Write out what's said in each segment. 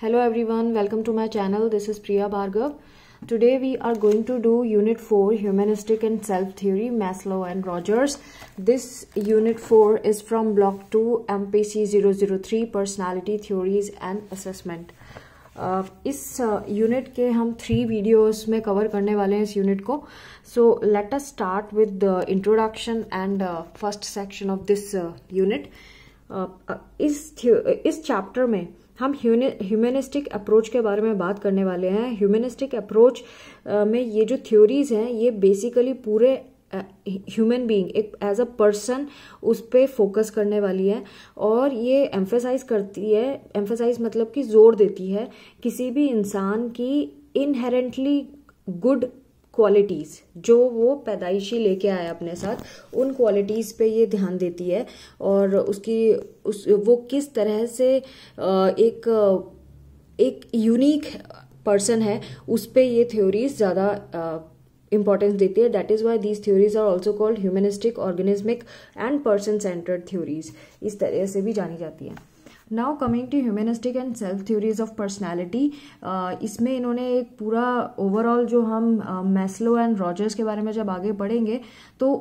Hello everyone welcome to my channel this is Priya Bhargav today we are going to do unit four humanistic and self theory Maslow and Rogers this unit four is from block two M P C zero zero three personality theories and assessment इस unit uh, के हम three videos में cover करने वाले हैं इस unit को so let us start with the introduction and first section of this unit इस चैप्टर में हम ह्यूमनिस्टिक अप्रोच के बारे में बात करने वाले हैं ह्यूमनिस्टिक अप्रोच में ये जो थ्योरीज हैं ये बेसिकली पूरे ह्यूमन बीइंग एक एज अ पर्सन उस पर फोकस करने वाली है और ये एम्फेसाइज करती है एम्फेसाइज मतलब कि जोर देती है किसी भी इंसान की इनहेरेंटली गुड क्वालिटीज़ जो वो पैदाइशी लेके आया अपने साथ उन क्वालिटीज़ पे ये ध्यान देती है और उसकी उस वो किस तरह से एक एक यूनिक पर्सन है उस पर ये थ्योरीज ज़्यादा इंपॉर्टेंस देती है that is why these theories are also called humanistic organismic and person centred theories इस तरह से भी जानी जाती है now coming to humanistic and self theories of personality इसमें इन्होंने एक पूरा ओवरऑल जो हम मैस्लो एंड रॉजर्स के बारे में जब आगे पढ़ेंगे तो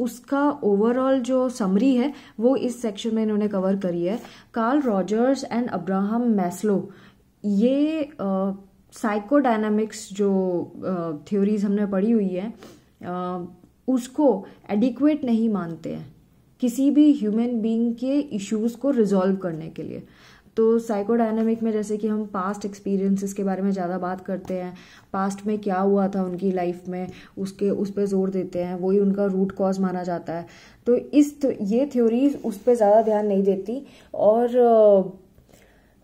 उसका ओवरऑल जो समरी है वो इस सेक्शन में इन्होंने कवर करी है Carl Rogers and Abraham Maslow ये साइकोडायनामिक्स uh, जो थ्योरीज uh, हमने पढ़ी हुई है uh, उसको एडिक्वेट नहीं मानते हैं किसी भी ह्यूमन बीइंग के इश्यूज को रिजॉल्व करने के लिए तो साइकोडायनेमिक में जैसे कि हम पास्ट एक्सपीरियंसेस के बारे में ज़्यादा बात करते हैं पास्ट में क्या हुआ था उनकी लाइफ में उसके उस पर जोर देते हैं वही उनका रूट कॉज माना जाता है तो इस तो, ये थ्योरीज उस पर ज़्यादा ध्यान नहीं देती और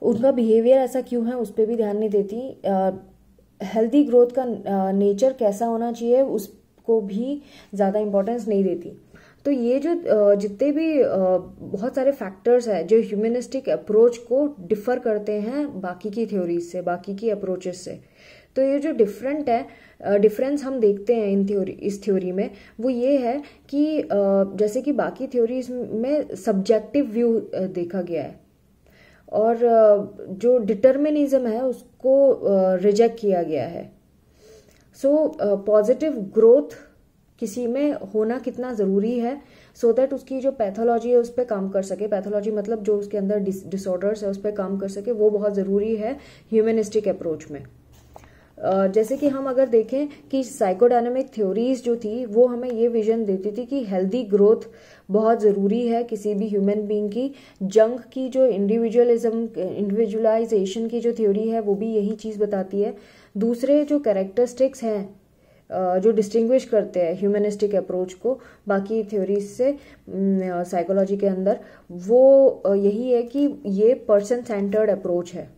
उनका बिहेवियर ऐसा क्यों है उस पर भी ध्यान नहीं देती हेल्दी ग्रोथ का नेचर कैसा होना चाहिए उसको भी ज़्यादा इम्पोर्टेंस नहीं देती तो ये जो जितने भी बहुत सारे फैक्टर्स हैं जो ह्यूमनिस्टिक अप्रोच को डिफर करते हैं बाकी की थ्योरीज से बाकी की अप्रोचेस से तो ये जो डिफरेंट है डिफरेंस हम देखते हैं इन थ्योरी इस थ्योरी में वो ये है कि जैसे कि बाकी थ्योरीज में सब्जेक्टिव व्यू देखा गया है और जो डिटर्मिनिज्म है उसको रिजेक्ट किया गया है सो पॉजिटिव ग्रोथ किसी में होना कितना ज़रूरी है सो so दैट उसकी जो पैथोलॉजी है उस पर काम कर सके पैथोलॉजी मतलब जो उसके अंदर डिसऑर्डर्स है उस पर काम कर सके वो बहुत ज़रूरी है ह्यूमनिस्टिक अप्रोच में Uh, जैसे कि हम अगर देखें कि साइकोडायनेमिक थ्योरीज जो थी वो हमें ये विजन देती थी कि हेल्दी ग्रोथ बहुत ज़रूरी है किसी भी ह्यूमन बीइंग की जंग की जो इंडिविजुअलिज्म इंडिविजुअलाइजेशन की जो थ्योरी है वो भी यही चीज़ बताती है दूसरे जो कैरेक्टरिस्टिक्स हैं जो डिस्टिंग्विश करते हैं ह्यूमनिस्टिक अप्रोच को बाकी थ्योरीज से साइकोलॉजी के अंदर वो यही है कि ये पर्सन सेंटर्ड अप्रोच है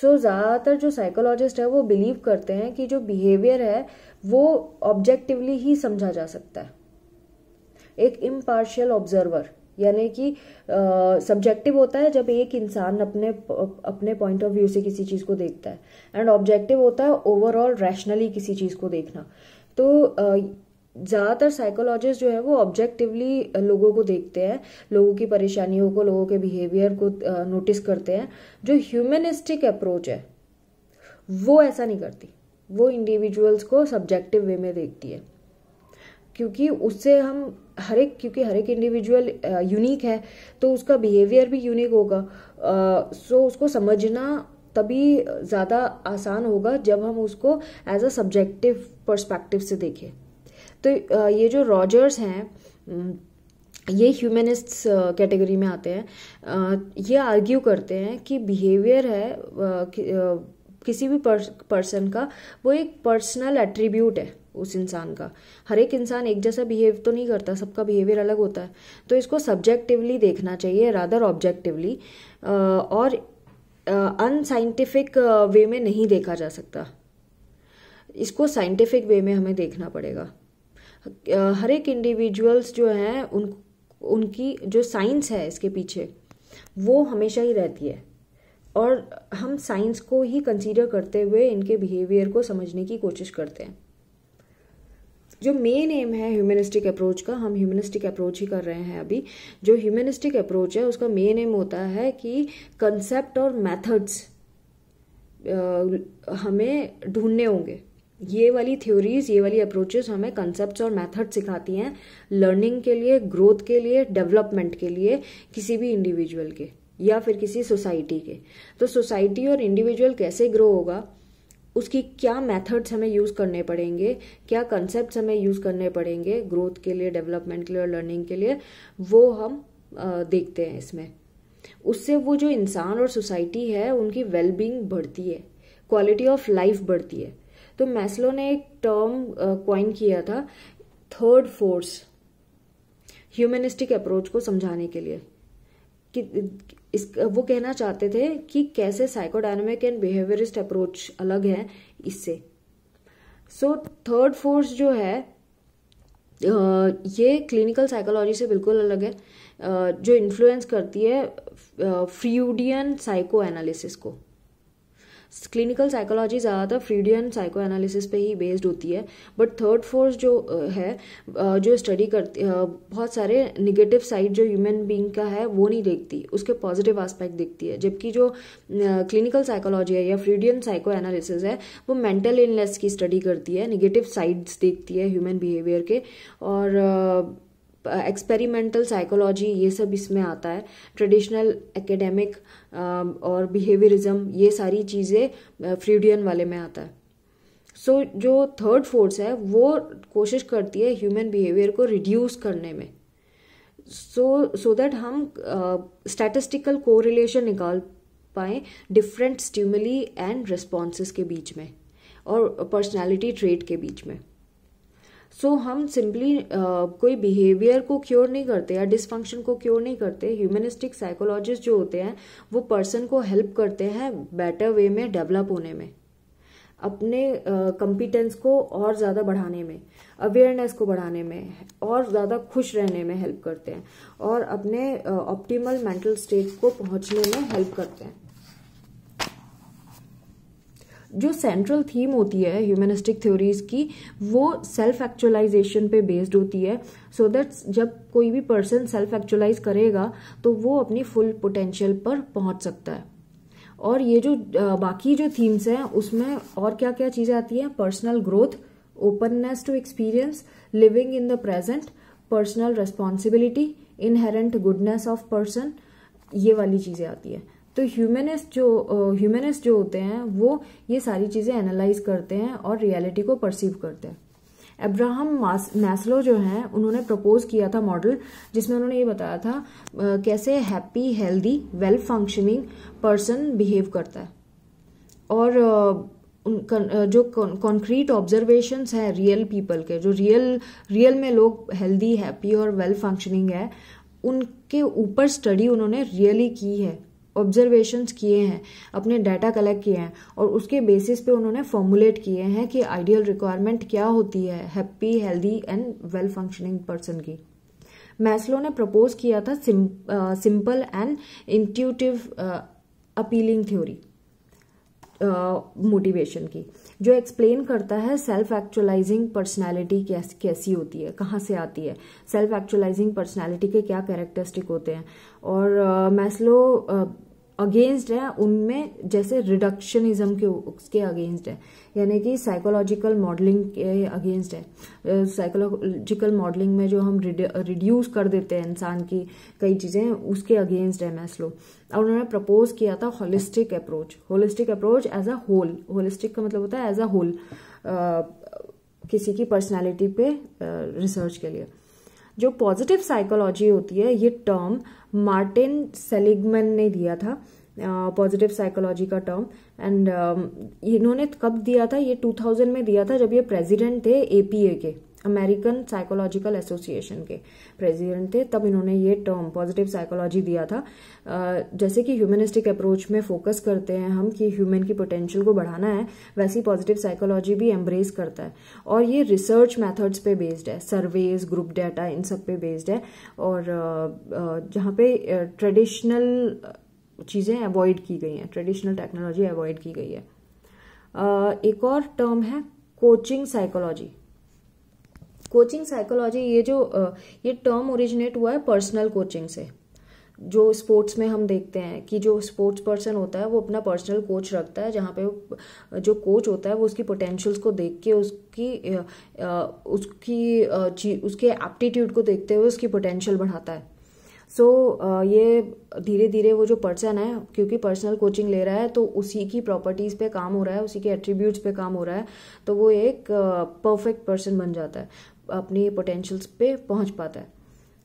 सो so, ज़्यादातर जो साइकोलॉजिस्ट है वो बिलीव करते हैं कि जो बिहेवियर है वो ऑब्जेक्टिवली ही समझा जा सकता है एक इम्पार्शियल ऑब्जर्वर यानी कि सब्जेक्टिव होता है जब एक इंसान अपने अपने पॉइंट ऑफ व्यू से किसी चीज़ को देखता है एंड ऑब्जेक्टिव होता है ओवरऑल रैशनली किसी चीज़ को देखना तो ज़्यादातर साइकोलॉजिस्ट जो है वो ऑब्जेक्टिवली लोगों को देखते हैं लोगों की परेशानियों को लोगों के बिहेवियर को नोटिस करते हैं जो ह्यूमनिस्टिक अप्रोच है वो ऐसा नहीं करती वो इंडिविजुअल्स को सब्जेक्टिव वे में देखती है क्योंकि उससे हम हर एक क्योंकि हर एक इंडिविजुअल यूनिक है तो उसका बिहेवियर भी यूनिक होगा सो उसको समझना तभी ज़्यादा आसान होगा जब हम उसको एज अ सब्जेक्टिव पर्सपेक्टिव से देखें तो ये जो रॉजर्स हैं ये ह्यूमनिस्ट कैटेगरी में आते हैं ये आर्ग्यू करते हैं कि बिहेवियर है कि, किसी भी पर्सन का वो एक पर्सनल एट्रीब्यूट है उस इंसान का हर एक इंसान एक जैसा बिहेव तो नहीं करता सबका बिहेवियर अलग होता है तो इसको सब्जेक्टिवली देखना चाहिए रादर ऑब्जेक्टिवली और अनसाइंटिफिक वे में नहीं देखा जा सकता इसको साइंटिफिक वे में हमें देखना पड़ेगा हर एक इंडिविजुअल्स जो हैं उन उनकी जो साइंस है इसके पीछे वो हमेशा ही रहती है और हम साइंस को ही कंसीडर करते हुए इनके बिहेवियर को समझने की कोशिश करते हैं जो मेन एम है ह्यूमनिस्टिक अप्रोच का हम ह्यूमनिस्टिक अप्रोच ही कर रहे हैं अभी जो ह्यूमनिस्टिक अप्रोच है उसका मेन एम होता है कि कंसेप्ट और मेथड्स हमें ढूंढने होंगे ये वाली थ्योरीज ये वाली अप्रोचेस हमें कंसेप्ट और मेथड सिखाती हैं लर्निंग के लिए ग्रोथ के लिए डेवलपमेंट के लिए किसी भी इंडिविजुअल के या फिर किसी सोसाइटी के तो सोसाइटी और इंडिविजुअल कैसे ग्रो होगा उसकी क्या मेथड्स हमें यूज़ करने पड़ेंगे क्या कंसेप्ट हमें यूज़ करने पड़ेंगे ग्रोथ के लिए डेवलपमेंट के लिए और लर्निंग के लिए वो हम देखते हैं इसमें उससे वो जो इंसान और सोसाइटी है उनकी वेलबींग बढ़ती है क्वालिटी ऑफ लाइफ बढ़ती है तो मैस्लो ने एक टर्म क्वाइन किया था थर्ड फोर्स ह्यूमनिस्टिक अप्रोच को समझाने के लिए कि इस वो कहना चाहते थे कि कैसे साइकोडायनामिक एंड बिहेवियरिस्ट अप्रोच अलग है इससे सो थर्ड फोर्स जो है ये क्लिनिकल साइकोलॉजी से बिल्कुल अलग है जो इन्फ्लुएंस करती है फ्रियूडियन साइको एनालिसिस को क्लिनिकल साइकोलॉजी ज़्यादातर फ्रीडियन साइको एनालिसिस पे ही बेस्ड होती है बट थर्ड फोर्स जो है जो स्टडी करती बहुत सारे निगेटिव साइड जो ह्यूमन बींग का है वो नहीं देखती उसके पॉजिटिव आस्पेक्ट देखती है जबकि जो क्लिनिकल साइकोलॉजी है या फ्रीडियन साइको एनालिसिस है वो मेंटल इलनेस की स्टडी करती है निगेटिव साइड्स देखती है ह्यूमन बिहेवियर के और एक्सपेरिमेंटल साइकोलॉजी ये सब इसमें आता है ट्रेडिशनल एकेडमिक um, और बिहेवियरिज्म ये सारी चीज़ें फ्रीडियन uh, वाले में आता है सो so, जो थर्ड फोर्स है वो कोशिश करती है ह्यूमन बिहेवियर को रिड्यूस करने में सो सो दैट हम स्टैटिस्टिकल uh, कोरिलेशन निकाल पाए डिफरेंट स्टिमुली एंड रिस्पॉन्स के बीच में और पर्सनैलिटी ट्रेट के बीच में सो so, हम सिंपली uh, कोई बिहेवियर को क्योर नहीं करते या डिसफंक्शन को क्योर नहीं करते ह्यूमनिस्टिक साइकोलॉजिस्ट जो होते हैं वो पर्सन को हेल्प करते हैं बेटर वे में डेवलप होने में अपने कंपिटेंस uh, को और ज़्यादा बढ़ाने में अवेयरनेस को बढ़ाने में और ज़्यादा खुश रहने में हेल्प करते हैं और अपने ऑप्टिमल मेंटल स्टेट को पहुंचने में हेल्प करते हैं जो सेंट्रल थीम होती है ह्यूमनिस्टिक थ्योरीज की वो सेल्फ एक्चुअलाइजेशन पे बेस्ड होती है सो so दैट्स जब कोई भी पर्सन सेल्फ एक्चुअलाइज करेगा तो वो अपनी फुल पोटेंशियल पर पहुंच सकता है और ये जो बाकी जो थीम्स हैं उसमें और क्या क्या चीज़ें आती हैं personal growth openness to experience living in the present personal responsibility inherent goodness of person ये वाली चीज़ें आती हैं तो ह्यूमनिस्ट जो ह्यूमनिस्ट जो होते हैं वो ये सारी चीज़ें एनालाइज करते हैं और रियलिटी को परसीव करते हैं अब्राहम मैसलो जो हैं उन्होंने प्रपोज किया था मॉडल जिसमें उन्होंने ये बताया था कैसे happy healthy well functioning person behave करता है और जो कॉन्क्रीट ऑब्जर्वेशंस हैं रियल पीपल के जो रियल रियल में लोग हेल्दी हैप्पी और वेल फंक्शनिंग है उनके ऊपर स्टडी उन्होंने रियली की है ऑब्जर्वेशंस किए हैं अपने डाटा कलेक्ट किए हैं और उसके बेसिस पे उन्होंने फॉर्मुलेट किए हैं कि आइडियल रिक्वायरमेंट क्या होती है happy healthy and well functioning person की मैस्लो ने प्रपोज किया था simple and intuitive appealing theory motivation की जो एक्सप्लेन करता है सेल्फ एक्चुअलाइजिंग पर्सनैलिटी कैसी होती है कहाँ से आती है सेल्फ एक्चुअलाइजिंग पर्सनैलिटी के क्या कैरेक्टरिस्टिक होते हैं और मैस्लो uh, अगेंस्ट है उनमें जैसे रिडक्शनिज्म के उसके अगेंस्ट है यानी कि साइकोलॉजिकल मॉडलिंग के अगेंस्ट है साइकोलॉजिकल मॉडलिंग में जो हम रिड्यूस कर देते हैं इंसान की कई चीज़ें उसके अगेंस्ट है मैस्लो और उन्होंने प्रपोज किया था holistic approach holistic approach as a whole holistic का मतलब होता है एज अ होल किसी की पर्सनैलिटी पे रिसर्च के लिए जो पॉजिटिव साइकोलॉजी होती है ये टर्म मार्टिन सेलिगमन ने दिया था पॉजिटिव साइकोलॉजी का टर्म एंड इन्होंने कब दिया था ये 2000 में दिया था जब ये प्रेसिडेंट थे एपीए के अमेरिकन साइकोलॉजिकल एसोसिएशन के प्रेसिडेंट थे तब इन्होंने ये टर्म पॉजिटिव साइकोलॉजी दिया था जैसे कि ह्यूमनिस्टिक अप्रोच में फोकस करते हैं हम कि ह्यूमन की पोटेंशियल को बढ़ाना है वैसी पॉजिटिव साइकोलॉजी भी एम्ब्रेस करता है और ये रिसर्च मैथड्स पे बेस्ड है सर्वेज ग्रुप डाटा इन सब पे बेस्ड है और जहाँ पे ट्रेडिशनल चीज़ें अवॉइड की गई हैं ट्रेडिशनल टेक्नोलॉजी अवॉइड की गई है एक और टर्म है कोचिंग साइकोलॉजी कोचिंग साइकोलॉजी ये जो ये टर्म ओरिजिनेट हुआ है पर्सनल कोचिंग से जो स्पोर्ट्स में हम देखते हैं कि जो स्पोर्ट्स पर्सन होता है वो अपना पर्सनल कोच रखता है जहाँ पे जो कोच होता है वो उसकी पोटेंशियल्स को देख के उसकी उसकी उसके एप्टीट्यूड को देखते हुए उसकी पोटेंशियल बढ़ाता है सो so, ये धीरे धीरे वो जो पर्सन है क्योंकि पर्सनल कोचिंग ले रहा है तो उसी की प्रॉपर्टीज़ पे काम हो रहा है उसी के एट्रीब्यूट्स पे काम हो रहा है तो वो एक परफेक्ट पर्सन बन जाता है अपनी पोटेंशियल्स पे पहुंच पाता है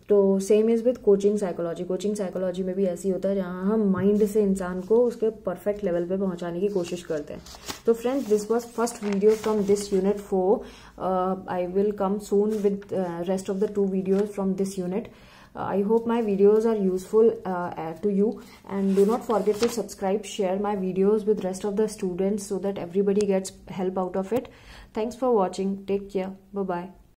तो same is with coaching psychology coaching psychology में भी ऐसी होता है जहाँ हम माइंड से इंसान को उसके परफेक्ट लेवल पे पहुँचाने की कोशिश करते हैं तो friends this was first video from this unit four I will come soon with rest of the two videos from this unit I hope my videos are useful uh, to you and do not forget to subscribe, share my videos with rest of the students so that everybody gets help out of it. Thanks for watching. Take care. Bye-bye.